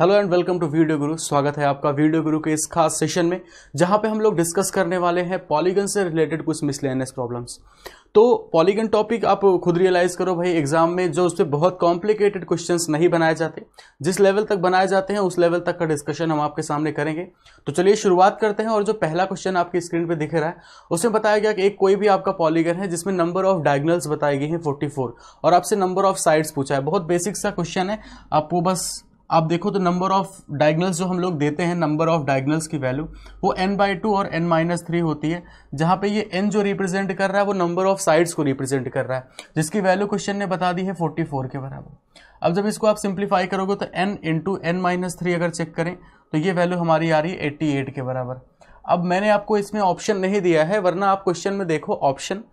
Hello and welcome to video Guru स्वागत है आपका वीडियो गुरु के इस खास सेशन में जहां पे हम लोग डिस्कस करने वाले हैं पॉलीगन से रिलेटेड कुछ मिसलेनियस प्रॉब्लम्स तो पॉलीगन टॉपिक आप खुद रियलाइज़ करो भाई एग्जाम में जो उससे बहुत कॉम्प्लिकेटेड क्वेश्चंस नहीं बनाए जाते जिस लेवल तक बनाए जाते हैं उस लेवल तक का डिस्कशन हम आपके सामने करेंगे तो चलिए शुरुआत करते हैं और जो पहला क्वेश्चन आपकी स्क्रीन पे दिख रहा है उसमें बताया गया कि एक कोई भी आपका पॉलीगन है जिसमें नंबर ऑफ डायग्नल्स बताई गई हैं फोर्टी और आपसे नंबर ऑफ साइड्स पूछा है बहुत बेसिक सा क्वेश्चन है आपको बस आप देखो तो नंबर ऑफ डायग्नल्स जो हम लोग देते हैं नंबर ऑफ डायग्नल्स की वैल्यू वो एन बाई टू और एन माइनस थ्री होती है जहाँ पे ये एन जो रिप्रेजेंट कर रहा है वो नंबर ऑफ साइड्स को रिप्रेजेंट कर रहा है जिसकी वैल्यू क्वेश्चन ने बता दी है फोर्टी फोर के बराबर अब जब इसको आप सिंप्लीफाई करोगे तो N into N minus three अगर चेक करें तो ये वैल्यू हमारी आ रही है एट्टी एट के बराबर अब मैंने आपको इसमें ऑप्शन नहीं दिया है वरना आप क्वेश्चन में देखो ऑप्शन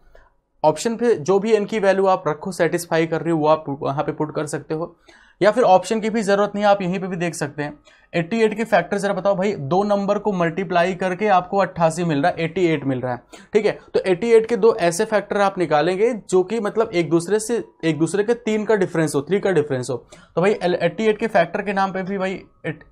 ऑप्शन पे जो भी इनकी वैल्यू आप रखो सेटिस्फाई कर रही हो वो आप वहाँ पे पुट कर सकते हो या फिर ऑप्शन की भी ज़रूरत नहीं है आप यहीं पे भी देख सकते हैं 88 के फैक्टर जरा बताओ भाई दो नंबर को मल्टीप्लाई करके आपको 88 मिल रहा है 88 मिल रहा है ठीक है तो 88 के दो ऐसे फैक्टर आप निकालेंगे जो कि मतलब एक दूसरे से एक दूसरे के तीन का डिफरेंस हो थ्री का डिफरेंस हो तो भाई 88 के फैक्टर के नाम पे भी भाई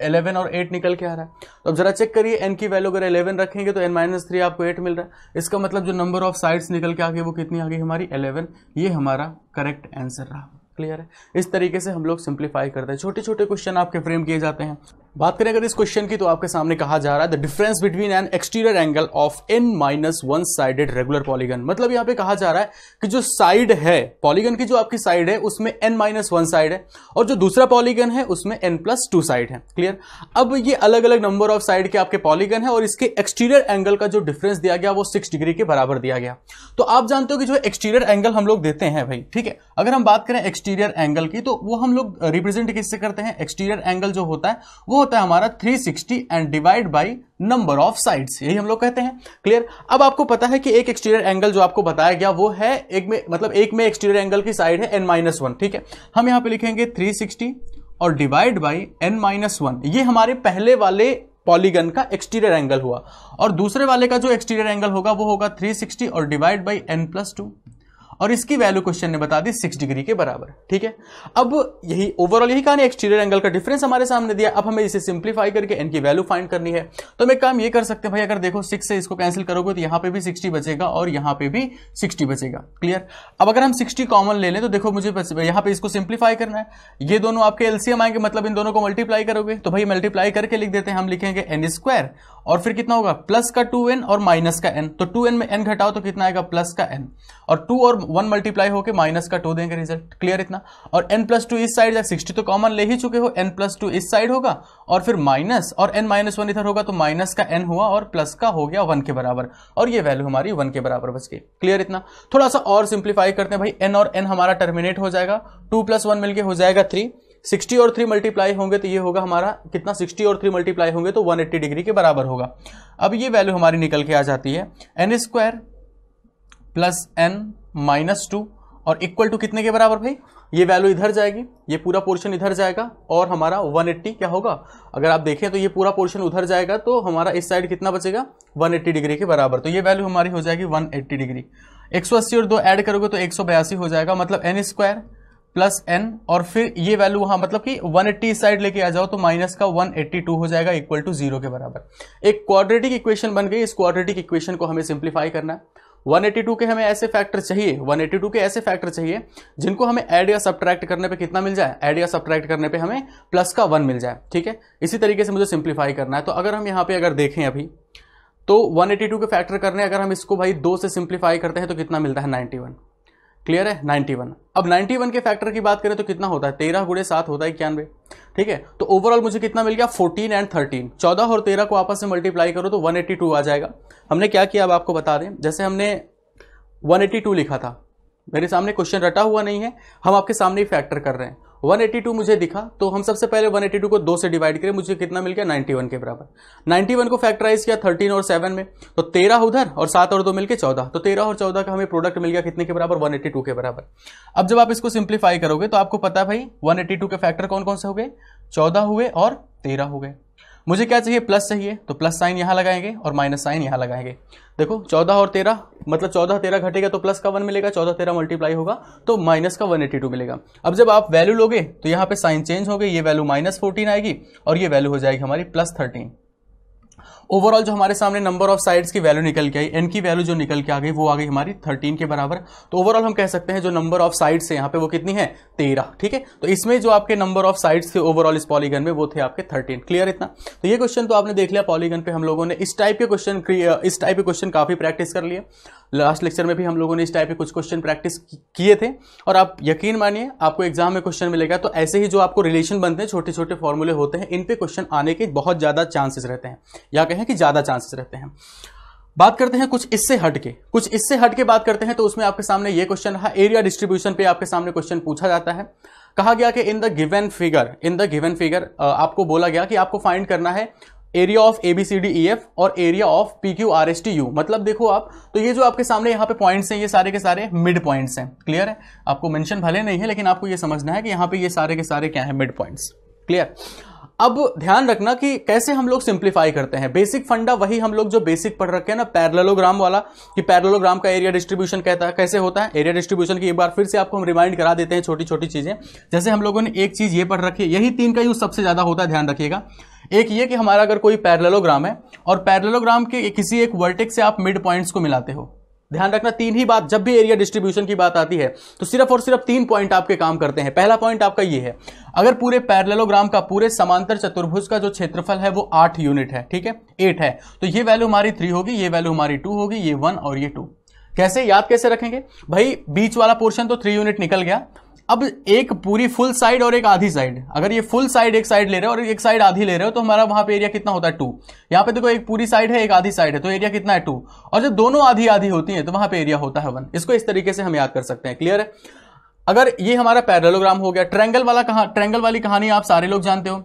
11 और 8 निकल के आ रहा है तो अब जरा चेक करिए एन की वैल्यू अगर एलेवन रखेंगे तो एन माइनस थ्री आपको एट मिल रहा है इसका मतलब जो नंबर ऑफ साइड्स निकल के आ गई वो कितनी आ गई हमारी एलेवन ये हमारा करेक्ट आंसर रहा क्लियर है इस तरीके से हम लोग सिंप्लीफाई करते हैं छोटे छोटे क्वेश्चन आपके फ्रेम किए जाते हैं बात करें अगर इस क्वेश्चन की तो आपके सामने कहा जा रहा है the difference between an exterior angle of N minus one sided regular polygon मतलब यहां पे कहा जा रहा है कि जो साइड है पॉलीगन की जो आपकी साइड है उसमें एन माइनस वन साइड है और जो दूसरा पॉलीगन है उसमें एन प्लस टू साइड है क्लियर अब ये अलग अलग नंबर ऑफ साइड के आपके पॉलीगन है और इसके एक्सटीरियर एंगल का जो डिफरेंस दिया गया वो सिक्स डिग्री के बराबर दिया गया तो आप जानते हो कि जो एक्सटीरियर एंगल हम लोग देते हैं भाई ठीक है अगर हम बात करें एक्सटीरियर एंगल की तो वो हम लोग रिप्रेजेंट किससे करते हैं एक्सटीरियर एंगल जो होता है वो होता है हमारा 360 and divide by number of sides यही हम लोग कहते हैं क्लियर अब आपको पता है कि एक एक्सटीरियर एंगल जो आपको बताया गया वो है एक में मतलब एक में एक्सटीरियर एंगल की साइड है एन माइनस वन ठीक है हम यहाँ पे लिखेंगे 360 और divide by N minus one ये हमारे पहले वाले पॉलीगन का एक्सटीरियर एंगल हुआ और दूसरे वाले का जो एक्सटीरियर एंगल होगा वो होगा 360 और divide by N plus two और इसकी वैल्यू क्वेश्चन ने बता दी सिक्स डिग्री के बराबर ठीक है अब यही ओवरऑल यही कहानी एक्सटीरियर एंगल का डिफरेंस हमारे सामने दिया अब हमें इसे सिंप्लीफाई करके एन की वैल्यू फाइंड करनी है तो हम एक काम ये कर सकते हैं भाई अगर देखो सिक्स से इसको कैंसिल करोगे तो यहाँ पे भी सिक्सटी बचेगा और यहां पे भी सिक्सटी बचेगा क्लियर अब अगर हम सिक्सटी कॉमन ले लें तो देखो मुझे यहां पर इसको सिंप्लीफाई करना है ये दोनों आपके एलसीएम आएंगे मतलब इन दोनों को मल्टीप्लाई करोगे तो भाई मल्टीप्लाई करके लिख देते हैं हम लिखेंगे एन स्क्वायर और फिर कितना होगा प्लस का टू एन और माइनस का एन तो टू एन में एन घटाओ तो कितना आएगा प्लस का एन और टू और वन मल्टीप्लाई होकर माइनस का टू देंगे रिजल्ट क्लियर इतना और एन प्लस टू इस साइड सिक्सटी तो कॉमन ले ही चुके हो एन प्लस टू इस साइड होगा और फिर माइनस और एन माइनस वन इधर होगा तो माइनस का एन हुआ और प्लस का हो गया वन के बराबर और ये वैल्यू हमारी वन के बराबर बच गई क्लियर इतना थोड़ा सा और सिंप्लीफाई करते हैं भाई एन और एन हमारा टर्मिनेट हो जाएगा टू प्लस वन मिलकर हो जाएगा थ्री सिक्सटी और थ्री मल्टीप्लाई होंगे तो ये होगा हमारा कितना सिक्सटी और थ्री मल्टीप्लाई होंगे तो वन एट्टी डिग्री के बराबर होगा अब ये वैल्यू हमारी निकल के आ जाती है N square plus N minus two और इक्वल टू कितने के बराबर भाई ये वैल्यू इधर जाएगी ये पूरा पोर्शन इधर जाएगा और हमारा 180 क्या होगा अगर आप देखें तो ये पूरा पोर्शन उधर जाएगा तो हमारा इस साइड कितना बचेगा 180 डिग्री के बराबर तो ये वैल्यू हमारी हो जाएगी 180 डिग्री 180 और दो ऐड करोगे तो एक हो जाएगा मतलब एन स्क्वायर प्लस एन और फिर ये वैल्यू वहां मतलब कि 180 साइड लेके आ जाओ तो माइनस का 182 हो जाएगा इक्वल टू जीरो के बराबर एक क्वाड्रेटिक इक्वेशन बन गई इस क्वाड्रेटिक इक्वेशन को हमें सिंप्लीफाई करना है 182 के हमें ऐसे फैक्टर चाहिए 182 के ऐसे फैक्टर चाहिए जिनको हमें एड या सब्ट्रैक्ट करने पर कितना मिल जाए एड या सब्ट्रैक्ट करने पर हमें प्लस का वन मिल जाए ठीक है इसी तरीके से मुझे सिंप्लीफाई करना है तो अगर हम यहाँ पे अगर देखें अभी तो 182 के फैक्टर करने अगर हम इसको भाई दो से सिंप्लीफाई करते हैं तो कितना मिलता है 91 क्लियर है 91 अब 91 के फैक्टर की बात करें तो कितना होता है तेरह गुड़े सात होता है इक्यानवे ठीक है तो ओवरऑल मुझे कितना मिल गया 14 एंड 13 14 और 13 को आपस में मल्टीप्लाई करो तो 182 आ जाएगा हमने क्या किया अब आपको बता दें जैसे हमने 182 लिखा था मेरे सामने क्वेश्चन रटा हुआ नहीं है हम आपके सामने ही फैक्टर कर रहे हैं 182 मुझे दिखा तो हम सबसे पहले 182 को दो से डिवाइड करें मुझे कितना मिल गया 91 के बराबर 91 को फैक्टराइज किया 13 और 7 में तो 13 उधर और 7 और 2 मिलकर 14 तो 13 और 14 का हमें प्रोडक्ट मिल गया कितने के बराबर 182 के बराबर अब जब आप इसको सिंप्लीफाई करोगे तो आपको पता है भाई 182 के फैक्टर कौन कौन से हो गए चौदह हुए और तेरह हो गए मुझे क्या चाहिए प्लस चाहिए तो प्लस साइन यहाँ लगाएंगे और माइनस साइन यहाँ लगाएंगे देखो चौदह और तेरह मतलब चौदह तेरह घटेगा तो प्लस का वन मिलेगा चौदह तेरह मल्टीप्लाई होगा तो माइनस का वन एटी टू मिलेगा अब जब आप वैल्यू लोगे तो यहाँ पे साइन चेंज हो गए ये वैल्यू माइनस फोर्टीन आएगी और ये वैल्यू हो जाएगी हमारी प्लस थर्टीन ओवरऑल जो हमारे सामने नंबर ऑफ साइड्स की वैल्यू निकल के आई एन की वैल्यू जो निकल के आ गई वो आ गई हमारी थर्टीन के बराबर तो ओवरऑल हम कह सकते हैं जो नंबर ऑफ साइड्स है यहाँ पे वो कितनी है तेरह ठीक है तो इसमें जो आपके नंबर ऑफ साइड्स थे ओवरऑल इस पॉलीगन में वो थे आपके थर्टीन क्लियर इतना तो ये क्वेश्चन तो आपने देख लिया पॉलीगन पे हम लोगों ने इस टाइप के क्वेश्चन इस टाइप के क्वेश्चन काफी प्रैक्टिस कर लिया लास्ट लेक्चर में भी हम लोगों ने इस टाइप के कुछ क्वेश्चन प्रैक्टिस किए थे और आप यकीन मानिए आपको एग्जाम में क्वेश्चन मिलेगा तो ऐसे ही जो आपको रिलेशन बनते हैं छोटे छोटे फॉर्मूले होते हैं इन पे क्वेश्चन आने के बहुत ज़्यादा चांसेस रहते हैं या कहें कि ज़्यादा चांसेस रहते हैं बात करते हैं कुछ इससे हट के कुछ इससे हट के बात करते हैं तो उसमें आपके सामने ये क्वेश्चन रहा एरिया डिस्ट्रीब्यूशन पे आपके सामने क्वेश्चन पूछा जाता है कहा गया कि in the given figure in the given figure आपको बोला गया कि आपको फाइंड करना है area of A B C D E F और area of P Q R S T U मतलब देखो आप तो ये जो आपके सामने यहाँ पे पॉइंट्स हैं ये सारे के सारे मिड पॉइंट्स हैं क्लियर है आपको मेंशन भले नहीं है लेकिन आपको ये समझना है कि यहाँ पे ये सारे के सारे क्या है मिड पॉइंट्स क्लियर अब ध्यान रखना कि कैसे हम लोग सिंप्लीफाई करते हैं बेसिक फंडा वही हम लोग जो बेसिक पढ़ रखे हैं ना पैरलोग्राम वाला कि पैरलोग्राम का एरिया डिस्ट्रीब्यूशन कहता है कैसे होता है एरिया डिस्ट्रीब्यूशन की एक बार फिर से आपको हम रिमाइंड करा देते हैं छोटी छोटी चीजें जैसे हम लोगों ने एक चीज ये पढ़ रखी है यही तीन का यूज सबसे ज्यादा होता है ध्यान रखिएगा एक ये कि हमारा अगर कोई पैरलोग्राम है और पैरलोग्राम के किसी एक वर्टेक्स से आप मिड पॉइंट्स को मिलाते हो ध्यान रखना तीन ही बात जब भी एरिया डिस्ट्रीब्यूशन की बात आती है तो सिर्फ और सिर्फ तीन पॉइंट आपके काम करते हैं पहला पॉइंट आपका ये है अगर पूरे पैरलोग्राम का पूरे समांतर चतुर्भुज का जो क्षेत्रफल है वो आठ यूनिट है ठीक है एट है तो ये वैल्यू हमारी थ्री होगी ये वैल्यू हमारी टू होगी ये वन और ये टू कैसे याद कैसे रखेंगे भाई बीच वाला पोर्शन तो थ्री यूनिट निकल गया अब एक पूरी फुल साइड और एक आधी साइड अगर ये फुल साइड एक साइड ले रहे हो और एक साइड आधी ले रहे हो तो हमारा वहां पे एरिया कितना होता है टू यहाँ पे देखो एक पूरी साइड है एक आधी साइड है तो एरिया कितना है टू और जब दोनों आधी आधी होती है तो वहां पे एरिया होता है वन इसको इस तरीके से हम याद कर सकते हैं क्लियर है अगर ये हमारा पैरेलोग्राम हो गया ट्रैंगल वाला कहा ट्रैंगल वाली कहानी आप सारे लोग जानते हो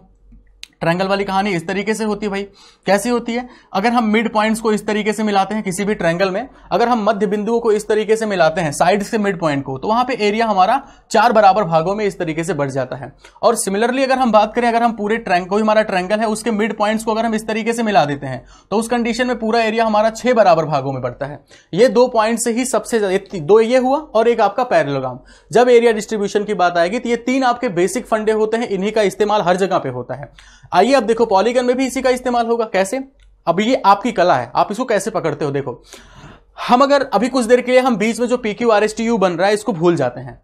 ट्रायंगल वाली कहानी इस तरीके से होती है भाई कैसी होती है अगर हम मिड पॉइंट्स को इस तरीके से मिलाते हैं किसी भी ट्रायंगल में अगर हम मध्य बिंदुओं को इस तरीके से मिलाते हैं साइड से मिड पॉइंट को तो वहां पे एरिया हमारा चार बराबर भागों में इस तरीके से बढ़ जाता है और सिमिलरली अगर हम बात करें अगर हम पूरे ट्रैंग को हमारा ट्रैंगल है उसके मिड पॉइंट्स को अगर हम इस तरीके से मिला देते हैं तो उस कंडीशन में पूरा एरिया हमारा छह बराबर भागों में बढ़ता है ये दो पॉइंट से ही सबसे ज्यादा दो ये हुआ और एक आपका पैरलोग्राम जब एरिया डिस्ट्रीब्यूशन की बात आएगी तो ये तीन आपके बेसिक फंडे होते हैं इन्हीं का इस्तेमाल हर जगह पे होता है आइए अब देखो पॉलीगन में भी इसी का इस्तेमाल होगा कैसे अब ये आपकी कला है आप इसको कैसे पकड़ते हो देखो हम अगर अभी कुछ देर के लिए हम बीच में जो P Q R S T U बन रहा है इसको भूल जाते हैं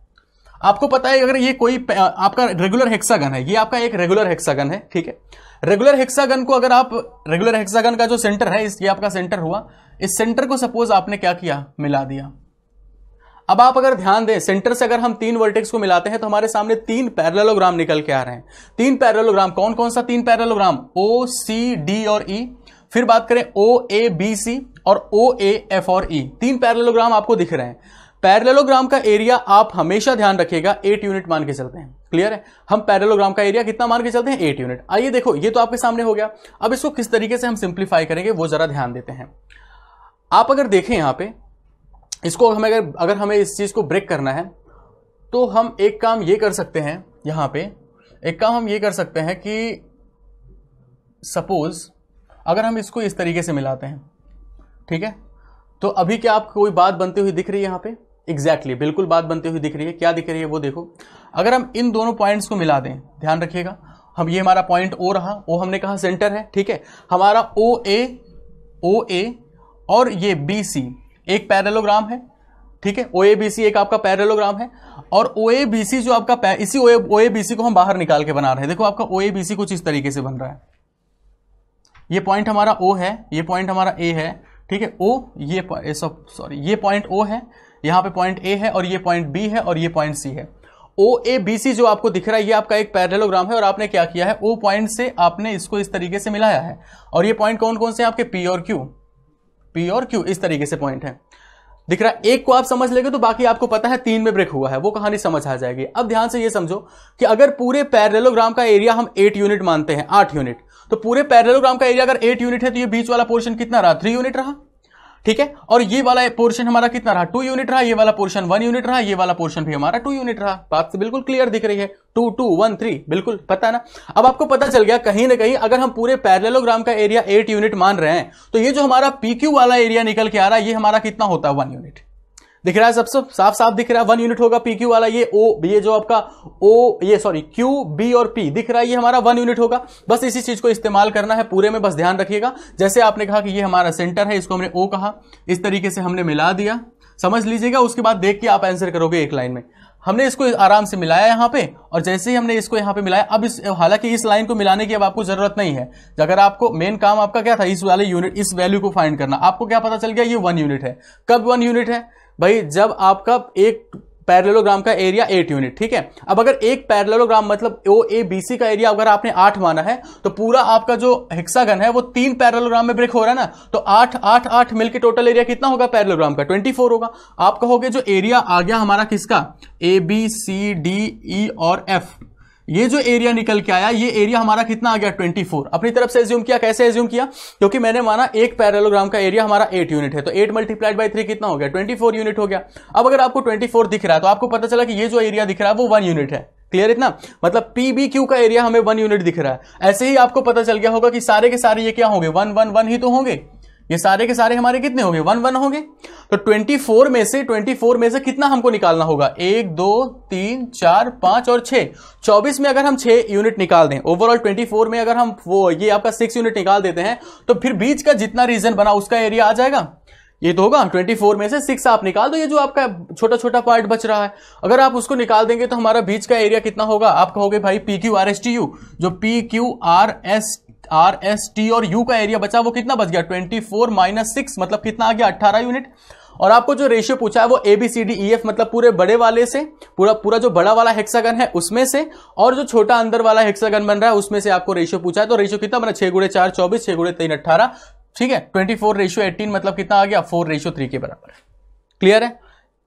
आपको पता है अगर ये कोई आपका रेगुलर हेक्सागन है ये आपका एक रेगुलर हेक्सागन है ठीक है रेगुलर हेक्सागन को अगर आप रेगुलर हेक्सागन का जो सेंटर है इस ये आपका सेंटर हुआ इस सेंटर को सपोज आपने क्या किया मिला दिया अब आप अगर ध्यान दें सेंटर से अगर हम तीन वर्टेक्स को मिलाते हैं तो हमारे सामने तीन पैरेललोग्राम निकल के आ रहे हैं तीन पैरेललोग्राम कौन कौन सा तीन पैरेललोग्राम ओ सी डी और ई e. फिर बात करें ओ ए बी सी और ओ ए एफ और ई e. तीन पैरेललोग्राम आपको दिख रहे हैं पैरेललोग्राम का एरिया आप हमेशा ध्यान रखिएगा एट यूनिट मान के चलते हैं क्लियर है हम पैरेललोग्राम का एरिया कितना मान के चलते हैं एट यूनिट आइए देखो ये तो आपके सामने हो गया अब इसको किस तरीके से हम सिंप्लीफाई करेंगे वो जरा ध्यान देते हैं आप अगर देखें यहां पे इसको हमें अगर अगर हमें इस चीज़ को ब्रेक करना है तो हम एक काम ये कर सकते हैं यहाँ पे एक काम हम ये कर सकते हैं कि सपोज़ अगर हम इसको इस तरीके से मिलाते हैं ठीक है तो अभी क्या आप कोई बात बनती हुई दिख रही है यहाँ पे एग्जैक्टली exactly, बिल्कुल बात बनती हुई दिख रही है क्या दिख रही है वो देखो अगर हम इन दोनों पॉइंट्स को मिला दें ध्यान रखिएगा हम ये हमारा पॉइंट ओ रहा ओ हमने कहा सेंटर है ठीक है हमारा ओ ए ओ ए और ये बी सी एक पैरेलोग्राम है ठीक है ओ एक आपका पैरेलोग्राम है और ओ जो आपका इसी ओ को हम बाहर निकाल के बना रहे हैं देखो आपका ओ कुछ इस तरीके से बन रहा है ये पॉइंट हमारा ओ है ये पॉइंट हमारा ए है ठीक है ओ ये सब सॉरी ये पॉइंट ओ है यहाँ पे पॉइंट ए है और ये पॉइंट बी है और ये पॉइंट सी है ओ ए बी सी जो आपको दिख रहा है ये आपका एक पैरेलोग्राम है और आपने क्या किया है ओ पॉइंट से आपने इसको इस तरीके से मिलाया है और ये पॉइंट कौन कौन से आपके पी और क्यू पी और क्यू इस तरीके से पॉइंट है दिख रहा है एक को आप समझ लेंगे तो बाकी आपको पता है तीन में ब्रेक हुआ है वो कहानी समझ आ जाएगी अब ध्यान से ये समझो कि अगर पूरे पैरेलोग्राम का एरिया हम एट यूनिट मानते हैं आठ यूनिट तो पूरे पैरेलोग्राम का एरिया अगर एट यूनिट है तो ये बीच वाला पोर्शन कितना रहा थ्री यूनिट रहा ठीक है और ये वाला पोर्शन हमारा कितना रहा टू यूनिट रहा ये वाला पोर्शन वन यूनिट रहा ये वाला पोर्शन भी हमारा टू यूनिट रहा बात से बिल्कुल क्लियर दिख रही है टू टू वन थ्री बिल्कुल पता ना अब आपको पता चल गया कहीं ना कहीं अगर हम पूरे पैरलेलोग्राम का एरिया एट यूनिट मान रहे हैं तो ये जो हमारा पी वाला एरिया निकल के आ रहा है ये हमारा कितना होता है वन यूनिट दिख रहा है सबसे सब, साफ साफ दिख रहा है वन यूनिट होगा पी क्यू वाला ये ओ ये जो आपका ओ ये सॉरी क्यू बी और पी दिख रहा है ये हमारा वन यूनिट होगा बस इसी चीज को इस्तेमाल करना है पूरे में बस ध्यान रखिएगा जैसे आपने कहा कि ये हमारा सेंटर है इसको हमने ओ कहा इस तरीके से हमने मिला दिया समझ लीजिएगा उसके बाद देख के आप आंसर करोगे एक लाइन में हमने इसको आराम से मिलाया यहाँ पे और जैसे ही हमने इसको यहाँ पे मिलाया अब इस हालांकि इस लाइन को मिलाने की अब आपको जरूरत नहीं है अगर आपको मेन काम आपका क्या था इस वाले यूनिट इस वैल्यू को फाइंड करना आपको क्या पता चल गया ये वन यूनिट है कब वन यूनिट है भाई जब आपका एक पैरेलोग्राम का एरिया एट यूनिट ठीक है अब अगर एक पैरेलोग्राम मतलब ओ ए बी सी का एरिया अगर आपने आठ माना है तो पूरा आपका जो हिक्सागन है वो तीन पैरेलोग्राम में ब्रेक हो रहा है ना तो आठ आठ आठ मिलकर टोटल एरिया कितना होगा पैरेलोग्राम का ट्वेंटी फोर होगा आप कहोगे जो एरिया आ गया हमारा किसका ए बी सी डी ई और एफ ये जो एरिया निकल के आया ये एरिया हमारा कितना आ गया 24 अपनी तरफ से एज्यूम किया कैसे एज्यूम किया क्योंकि मैंने माना एक पैरेलोग्राम का एरिया हमारा 8 यूनिट है तो 8 मल्टीप्लाइड बाई थ्री कितना हो गया 24 यूनिट हो गया अब अगर आपको 24 दिख रहा है तो आपको पता चला कि ये जो एरिया दिख रहा है वो वन यूनिट है क्लियर इतना मतलब क्यू का एरिया हमें वन यूनिट दिख रहा है ऐसे ही आपको पता चल गया होगा कि सारे के सारे ये क्या होंगे वन वन वन ही तो होंगे ये सारे के सारे हमारे कितने होंगे वन वन होंगे तो 24 में से 24 में से कितना हमको निकालना होगा एक दो तीन चार पांच और छह चौबीस में अगर हम छह यूनिट निकाल दें ओवरऑल 24 में अगर हम वो ये आपका सिक्स यूनिट निकाल देते हैं तो फिर बीच का जितना रीजन बना उसका एरिया आ जाएगा ये तो होगा 24 में से सिक्स आप निकाल दो ये जो आपका छोटा छोटा पार्ट बच रहा है अगर आप उसको निकाल देंगे तो हमारा बीच का एरिया कितना होगा आप कहोगे भाई P Q R S T U जो P Q R S R S T और यू का एरिया बचा वो कितना बच गया ट्वेंटी फोर माइनस सिक्स मतलब कितना आ गया अट्ठारह यूनिट और आपको जो रेशियो पूछा है वो A B C D E F मतलब पूरे बड़े वाले से पूरा पूरा जो बड़ा वाला हेक्सागन है उसमें से और जो छोटा अंदर वाला हेक्सागन बन रहा है उसमें से आपको रेशियो पूछा है तो रेशियो कितना बना छह गुड़े चार चौबीस छह गुड़े तीन अट्ठारह ठीक है ट्वेंटी फोर रेशियो एटीन मतलब कितना आ गया फोर रेशियो थ्री के बराबर क्लियर है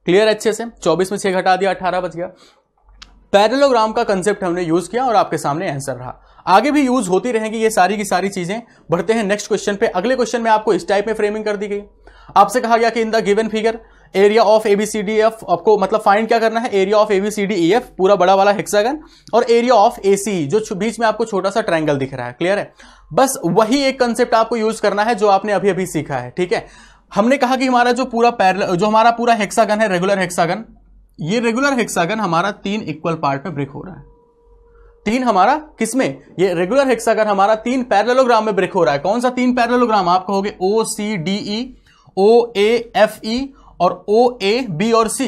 क्लियर अच्छे से चौबीस में छह घटा दिया अठारह बच गया पैरेलोग्राम का कंसेप्ट हमने यूज किया और आपके सामने आंसर रहा आगे भी यूज होती रहेंगी ये सारी की सारी चीजें बढ़ते हैं नेक्स्ट क्वेश्चन पे अगले क्वेश्चन में आपको इस टाइप में फ्रेमिंग कर दी गई आपसे कहा गया कि in the given figure area of A B C D F आपको मतलब फाइंड क्या करना है एरिया ऑफ एबीसीडीएफ पूरा बड़ा वाला हेक्सागन और एरिया ऑफ ए सी जो बीच में आपको छोटा सा ट्रायंगल दिख रहा है क्लियर है बस वही एक कंसेप्ट आपको यूज करना है जो आपने अभी अभी सीखा है ठीक है हमने कहा कि हमारा जो पूरा पैरल जो हमारा पूरा हेक्सागन है रेगुलर हेक्सागन ये रेगुलर हेक्सागन हमारा तीन इक्वल पार्ट में ब्रेक हो रहा है तीन हमारा किसमें ये रेगुलर हेक्सागर हमारा तीन पैरेललोग्राम में ब्रेक हो रहा है कौन सा तीन पैरेललोग्राम आप कहोगे ओ सी D E O A F E और ओ ए बी और सी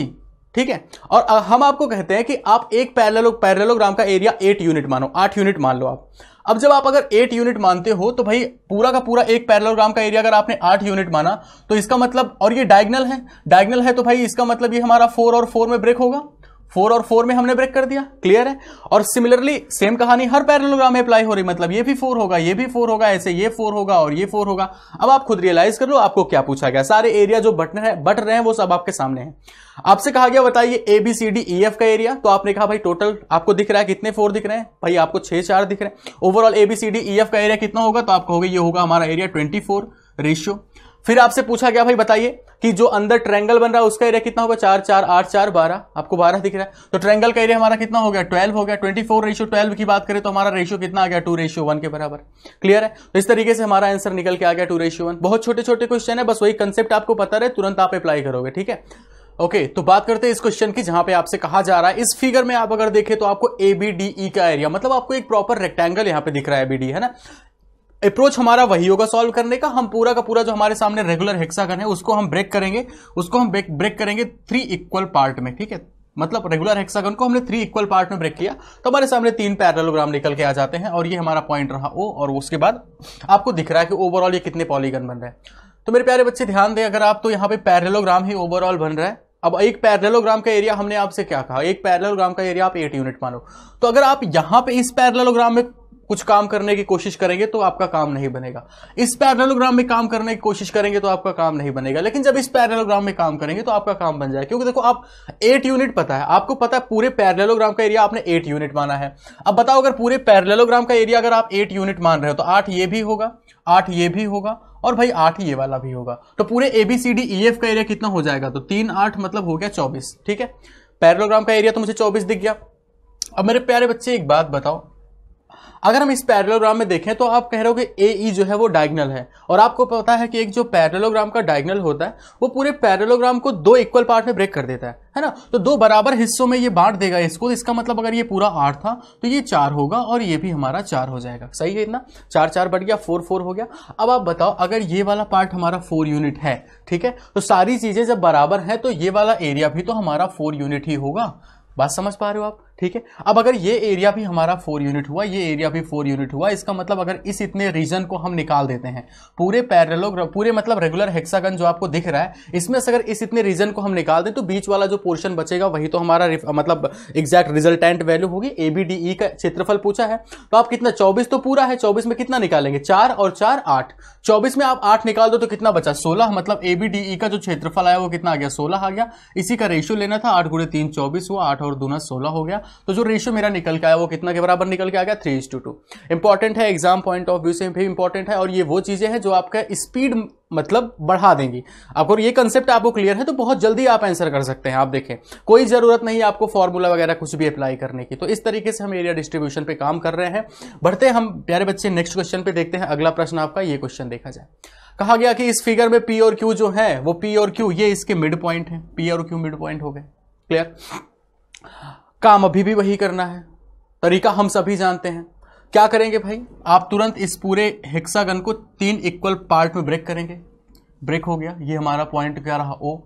ठीक है और हम आपको कहते हैं कि आप एक पैरेलो पैरेलोग्राम का एरिया एट यूनिट मानो आठ यूनिट मान लो आप अब जब आप अगर एट यूनिट मानते हो तो भाई पूरा का पूरा एक पैरेलोग्राम का एरिया अगर आपने आठ यूनिट माना तो इसका मतलब और ये डायगनल है डायगनल है तो भाई इसका मतलब ये हमारा फोर और फोर में ब्रेक होगा फोर और फोर में हमने ब्रेक कर दिया क्लियर है और सिमिलरली सेम कहानी हर पैरलोग्राम में अप्लाई हो रही मतलब ये भी फोर होगा ये भी फोर होगा ऐसे ये फोर होगा और ये फोर होगा अब आप खुद रियलाइज कर लो आपको क्या पूछा गया सारे एरिया जो बटन है बट रहे हैं वो सब आपके सामने हैं आपसे कहा गया बताइए A B C D E F का एरिया तो आपने कहा भाई टोटल आपको दिख रहा है कितने फोर दिख रहे हैं भाई आपको छह चार दिख रहे हैं overall A B C D E F का एरिया कितना होगा तो आप कहोगे ये होगा हमारा एरिया ट्वेंटी फोर रेशियो फिर आपसे पूछा गया भाई बताइए कि जो अंदर ट्रैंगल बन रहा है उसका एरिया कितना होगा चार चार आठ चार बारह आपको बारह दिख रहा है तो ट्रैंगल का एरिया हमारा कितना हो गया ट्वेल्व हो गया ट्वेंटी फोर रेशियो ट्वेल्व की बात करें तो हमारा रेशियो कितना आ गया टू रेशियो वन के बराबर क्लियर है तो इस तरीके से हमारा आंसर निकल के आ गया टू रेशियो वन बहुत छोटे छोटे क्वेश्चन है बस वही कंसेप्ट आपको पता रहे तुरंत आप अप्लाई करोगे ठीक है ओके okay, तो बात करते हैं इस क्वेश्चन की जहां पे आपसे कहा जा रहा है इस फिगर में आप अगर देखें तो आपको ए बी डी ई का एरिया मतलब आपको एक प्रॉपर रेक्टेंगल यहां पे दिख रहा है बी डी है ना अप्रोच हमारा वही होगा सॉल्व करने का हम पूरा का पूरा जो हमारे सामने रेगुलर हेक्सागन है उसको हम ब्रेक करेंगे उसको हम ब्रेक ब्रेक करेंगे थ्री इक्वल पार्ट में ठीक है मतलब रेगुलर हेक्सागन को हमने थ्री इक्वल पार्ट में ब्रेक किया तो हमारे सामने तीन पैरलोग्राम निकल के आ जाते हैं और ये हमारा पॉइंट रहा ओ और उसके बाद आपको दिख रहा है कि ओवरऑल ये कितने पॉलीगन बन रहे हैं तो मेरे प्यारे बच्चे ध्यान दें अगर आप तो यहाँ पे पैरलोग्राम ही ओवरऑल बन रहा है अब एक पैरलोग्राम का एरिया हमने आपसे क्या कहा एक पैरलोग्राम का एरिया आप एट यूनिट मानो तो अगर आप यहाँ पे इस पैरलोग्राम में कुछ काम करने की कोशिश करेंगे तो आपका काम नहीं बनेगा इस पैरलोग्राम में काम करने की कोशिश करेंगे तो आपका काम नहीं बनेगा लेकिन जब इस पैरलोग्राम में काम करेंगे तो आपका काम बन जाएगा क्योंकि देखो आप एट यूनिट पता है आपको पता है पूरे पैरलोग्राम का एरिया आपने एट यूनिट माना है अब बताओ अगर पूरे पैरलोग्राम का एरिया अगर आप एट यूनिट मान रहे हो तो आठ ये भी होगा आठ ये भी होगा और भाई आठ ये वाला भी होगा तो पूरे एबीसीडी ई एफ का एरिया कितना हो जाएगा तो तीन आठ मतलब हो गया चौबीस ठीक है पैरलोग्राम का एरिया तो मुझे चौबीस दिख गया अब मेरे प्यारे बच्चे एक बात बताओ अगर हम इस पैरेलोग्राम में देखें तो आप कह रहे हो कि ए ई e जो है वो डायगनल है और आपको पता है कि एक जो पैरेलोग्राम का डायगनल होता है वो पूरे पैरेलोग्राम को दो इक्वल पार्ट में ब्रेक कर देता है है ना तो दो बराबर हिस्सों में ये बांट देगा इसको इसका मतलब अगर ये पूरा आठ था तो ये चार होगा और ये भी हमारा चार हो जाएगा सही है इतना चार चार बढ़ गया फोर फोर हो गया अब आप बताओ अगर ये वाला पार्ट हमारा फोर यूनिट है ठीक है तो सारी चीजें जब बराबर है तो ये वाला एरिया भी तो हमारा फोर यूनिट ही होगा बात समझ पा रहे हो आप ठीक है अब अगर ये एरिया भी हमारा फोर यूनिट हुआ ये एरिया भी फोर यूनिट हुआ इसका मतलब अगर इस इतने रीजन को हम निकाल देते हैं पूरे पैरेलो पूरे मतलब रेगुलर हेक्सागन जो आपको दिख रहा है इसमें से अगर इस इतने रीजन को हम निकाल दें तो बीच वाला जो पोर्शन बचेगा वही तो हमारा मतलब एग्जैक्ट रिजल्टेंट वैल्यू होगी ए बी डी ई का क्षेत्रफल पूछा है तो आप कितना चौबीस तो पूरा है चौबीस में कितना निकालेंगे चार और चार आठ चौबीस में आप आठ निकाल दो तो कितना बचा सोलह मतलब ए बी डी ई का जो क्षेत्रफल आया वो कितना आ गया सोलह आ गया इसी का रेशियो लेना था आठ गुड़े तीन चौबीस हुआ आठ और दूना सोलह हो गया तो जो रेशियो मेरा निकल के आया वो कितना के बराबर निकल के आ गया थ्री टू टू इंपॉर्टेंट है एग्जाम पॉइंट ऑफ व्यू से भी इंपॉर्टेंट है और ये वो चीज़ें हैं जो आपका स्पीड मतलब बढ़ा देंगी आपको ये कंसेप्ट आपको क्लियर है तो बहुत जल्दी आप आंसर कर सकते हैं आप देखें कोई ज़रूरत नहीं आपको फॉर्मूला वगैरह कुछ भी अप्लाई करने की तो इस तरीके से हम एरिया डिस्ट्रीब्यूशन पे काम कर रहे हैं बढ़ते हम प्यारे बच्चे नेक्स्ट क्वेश्चन पे देखते हैं अगला प्रश्न आपका ये क्वेश्चन देखा जाए कहा गया कि इस फिगर में पी और क्यू जो है वो पी और क्यू ये इसके मिड पॉइंट है पी और क्यू मिड पॉइंट हो गए क्लियर काम अभी भी वही करना है तरीका हम सभी जानते हैं क्या करेंगे भाई आप तुरंत इस पूरे हेक्सागन को तीन इक्वल पार्ट में ब्रेक करेंगे ब्रेक हो गया ये हमारा पॉइंट क्या रहा ओ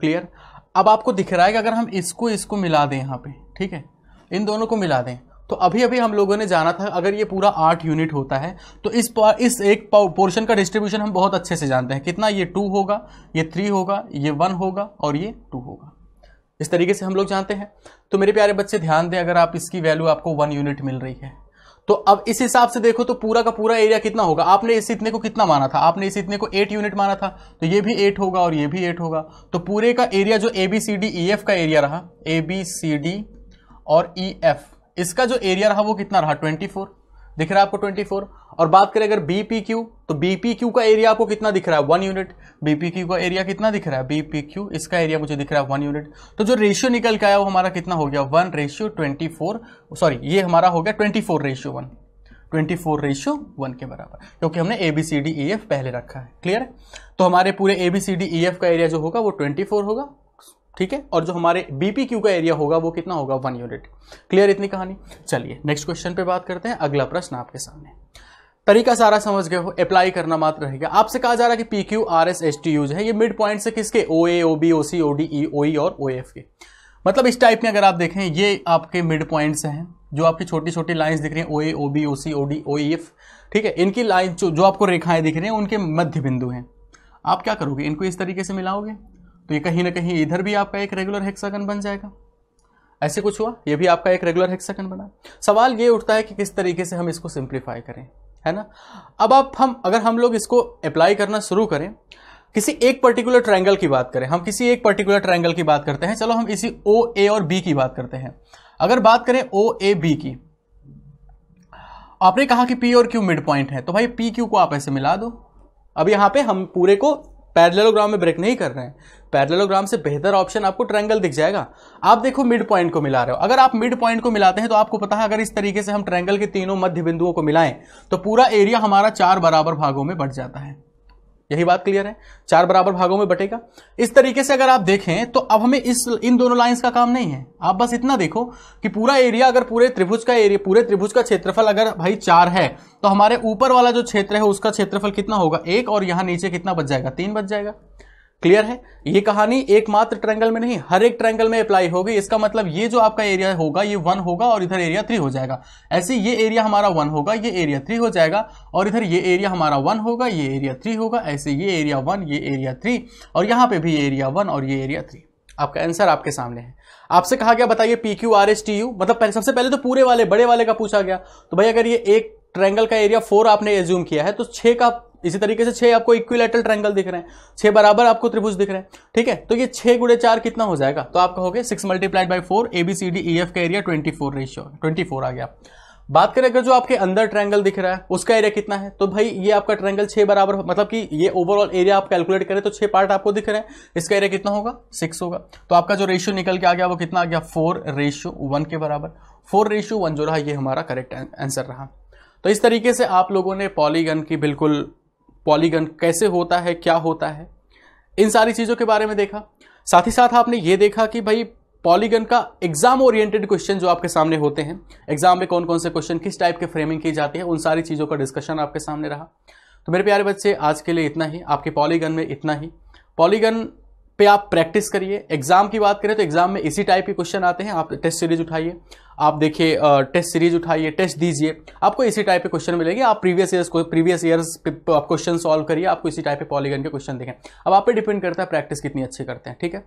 क्लियर अब आपको दिख रहा है कि अगर हम इसको इसको मिला दें यहाँ पे ठीक है इन दोनों को मिला दें तो अभी अभी हम लोगों ने जाना था अगर ये पूरा आठ यूनिट होता है तो इस इस एक पोर्शन का डिस्ट्रीब्यूशन हम बहुत अच्छे से जानते हैं कितना ये टू होगा ये थ्री होगा ये वन होगा और ये टू होगा इस तरीके से हम लोग जानते हैं तो मेरे प्यारे बच्चे ध्यान दें अगर आप इसकी वैल्यू आपको वन यूनिट मिल रही है तो अब इस हिसाब से देखो तो पूरा का पूरा एरिया कितना होगा आपने इस इतने को कितना माना था आपने इस इतने को एट यूनिट माना था तो ये भी एट होगा और ये भी एट होगा तो पूरे का एरिया जो A B C D E F का एरिया रहा ए बी सी डी और ई e एफ इसका जो एरिया रहा वो कितना रहा ट्वेंटी फोर दिख रहा है आपको 24 और बात करें अगर क्यू तो क्यू का एरिया आपको कितना दिख रहा है वन यूनिट क्यू का एरिया कितना दिख रहा है क्यू इसका एरिया मुझे दिख रहा है वन यूनिट तो जो रेशियो निकल के आया वो हमारा कितना हो गया one ratio twenty four sorry ये हमारा हो गया twenty four ratio one twenty four ratio one के बराबर क्योंकि हमने A B C D E F पहले रखा है क्लियर है तो हमारे पूरे A B C D E F का एरिया जो होगा वो ट्वेंटी फोर होगा ठीक है और जो हमारे बीपी का एरिया होगा वो कितना होगा वन यूनिट क्लियर इतनी कहानी चलिए नेक्स्ट क्वेश्चन पे बात करते हैं अगला प्रश्न आपके सामने तरीका सारा समझ गए हो अप्लाई करना मात्र रहेगा आपसे कहा जा रहा है कि P Q R S S T use है ये मिड पॉइंट से किसके ओ A O B O C O D E ओ ई और ओ एफ के मतलब इस टाइप में अगर आप देखें ये आपके मिड पॉइंट्स हैं जो आपकी छोटी छोटी लाइंस दिख रही हैं O A O B O C O D O E F ठीक है इनकी लाइन जो, जो आपको रेखाएं दिख रही हैं उनके मध्य बिंदु हैं आप क्या करोगे इनको इस तरीके से मिलाओगे तो ये कहीं ना कहीं इधर भी आपका एक रेगुलर हेक्सागन बन जाएगा ऐसे कुछ हुआ ये भी आपका एक रेगुलर हेक्सागन बना सवाल ये उठता है कि किस तरीके से हम इसको सिंप्लीफाई करें है ना अब आप हम अगर हम लोग इसको अप्लाई करना शुरू करें किसी एक पर्टिकुलर ट्रायंगल की बात करें हम किसी एक पर्टिकुलर ट्रायंगल की बात करते हैं चलो हम इसी ओ ए और बी की बात करते हैं अगर बात करें ओ ए बी की आपने कहा कि पी और क्यू मिड पॉइंट है तो भाई पी क्यू को आप ऐसे मिला दो अब यहां पे हम पूरे को पैरेललोग्राम में ब्रेक नहीं कर रहे हैं पैरेललोग्राम से बेहतर ऑप्शन आपको ट्रेंगल दिख जाएगा आप देखो मिड पॉइंट को मिला रहे हो अगर आप मिड पॉइंट को मिलाते हैं तो आपको पता है अगर इस तरीके से हम ट्रेंगल के तीनों मध्य बिंदुओं को मिलाएं तो पूरा एरिया हमारा चार बराबर भागों में बढ़ जाता है यही बात क्लियर है चार बराबर भागों में बटेगा इस तरीके से अगर आप देखें तो अब हमें इस इन दोनों लाइंस का काम नहीं है आप बस इतना देखो कि पूरा एरिया अगर पूरे त्रिभुज का एरिया पूरे त्रिभुज का क्षेत्रफल अगर भाई चार है तो हमारे ऊपर वाला जो क्षेत्र है उसका क्षेत्रफल कितना होगा एक और यहां नीचे कितना बच जाएगा तीन बच जाएगा क्लियर है ये कहानी एकमात्र ट्रैंगल में नहीं हर एक ट्रैंगल में अप्लाई होगी इसका मतलब ये जो आपका एरिया होगा ये वन होगा और इधर एरिया थ्री हो जाएगा ऐसे ये एरिया हमारा वन होगा ये एरिया थ्री हो जाएगा और इधर ये एरिया हमारा वन होगा ये एरिया थ्री होगा ऐसे ये एरिया वन ये एरिया थ्री और यहाँ पे भी एरिया वन और ये एरिया थ्री आपका आंसर आपके सामने है आपसे कहा गया बताइए P Q R S T U मतलब सबसे पहले तो पूरे वाले बड़े वाले का पूछा गया तो भाई अगर ये एक ट्रैंगल का एरिया फोर आपने एज्यूम किया है तो छः का इसी तरीके से छह आपको इक्विलेटरल ट्रायंगल दिख रहे हैं छह बराबर आपको त्रिभुज दिख रहे हैं ठीक है तो ये छह गुड़े चार कितना हो जाएगा तो आप कहोगे six multiplied by four A B C D E F का area twenty four ratio twenty four आ गया बात करें अगर जो आपके अंदर ट्रायंगल दिख रहा है उसका एरिया कितना है तो भाई ये आपका ट्रायंगल छह बराबर मतलब कि ये ओवरऑल एरिया आप कैलकुलेट करें तो छह पार्ट आपको दिख रहे हैं इसका एरिया कितना होगा सिक्स होगा तो आपका जो रेशियो निकल के आ गया वो कितना आ गया फोर रेशियो वन के बराबर फोर रेशियो वन जो रहा ये हमारा करेक्ट आंसर रहा तो इस तरीके से आप लोगों ने पॉलीगन की बिल्कुल पॉलीगन कैसे होता है क्या होता है इन सारी चीज़ों के बारे में देखा साथ ही साथ आपने ये देखा कि भाई पॉलीगन का एग्जाम ओरिएंटेड क्वेश्चन जो आपके सामने होते हैं एग्जाम में कौन कौन से क्वेश्चन किस टाइप के फ्रेमिंग की जाती है उन सारी चीज़ों का डिस्कशन आपके सामने रहा तो मेरे प्यारे बच्चे आज के लिए इतना ही आपके पॉलीगन में इतना ही पॉलीगन पे आप प्रैक्टिस करिए एग्जाम की बात करें तो एग्जाम में इसी टाइप के क्वेश्चन आते हैं आप टेस्ट सीरीज उठाइए आप देखिए टेस्ट सीरीज उठाइए टेस्ट दीजिए आपको इसी टाइप के क्वेश्चन मिलेंगे आप प्रीवियस ईयर्स को प्रीवियस ईयर्स पे आप क्वेश्चन सॉल्व करिए आपको इसी टाइप के पॉलीगन के क्वेश्चन देखें अब आप पे डिपेंड करता है प्रैक्टिस कितनी अच्छी करते हैं ठीक है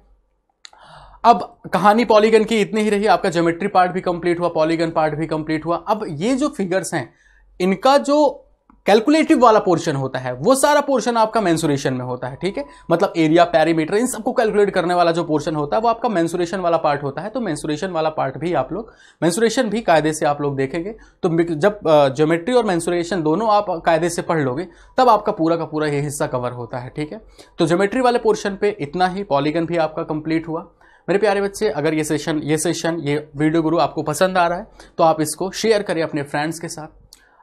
अब कहानी पॉलीगन की इतनी ही रही आपका ज्योमेट्री पार्ट भी कंप्लीट हुआ पॉलीगन पार्ट भी कंप्लीट हुआ अब ये जो फिगर्स हैं इनका जो कैलकुलेटिव वाला पोर्शन होता है वो सारा पोर्शन आपका मैंसुरेशन में होता है ठीक है मतलब एरिया पैरीमीटर इन सबको कैलकुलेट करने वाला जो पोर्शन होता है वो आपका मैंसुरेशन वाला पार्ट होता है तो मैंसुरेशन वाला पार्ट भी आप लोग मैंसुरेशन भी कायदे से आप लोग देखेंगे तो जब ज्योमेट्री और मैंसुरेशन दोनों आप कायदे से पढ़ लोगे तब आपका पूरा का पूरा ये हिस्सा कवर होता है ठीक है तो ज्योमेट्री वाले पोर्शन पर इतना ही पॉलीगन भी आपका कंप्लीट हुआ मेरे प्यारे बच्चे अगर ये सेशन ये सेशन ये वीडियो गुरु आपको पसंद आ रहा है तो आप इसको शेयर करें अपने फ्रेंड्स के साथ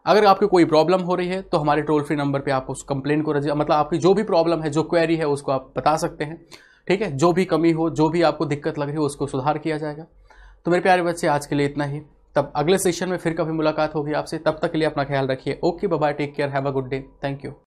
अगर आपकी कोई प्रॉब्लम हो रही है तो हमारे टोल फ्री नंबर पे आप उस कंप्लेन को रजिस्टर मतलब आपकी जो भी प्रॉब्लम है जो क्वेरी है उसको आप बता सकते हैं ठीक है जो भी कमी हो जो भी आपको दिक्कत लग रही हो उसको सुधार किया जाएगा तो मेरे प्यारे बच्चे आज के लिए इतना ही तब अगले सेशन में फिर कभी मुलाकात होगी आपसे तब तक के लिए अपना ख्याल रखिए okay bye take care have a good day thank you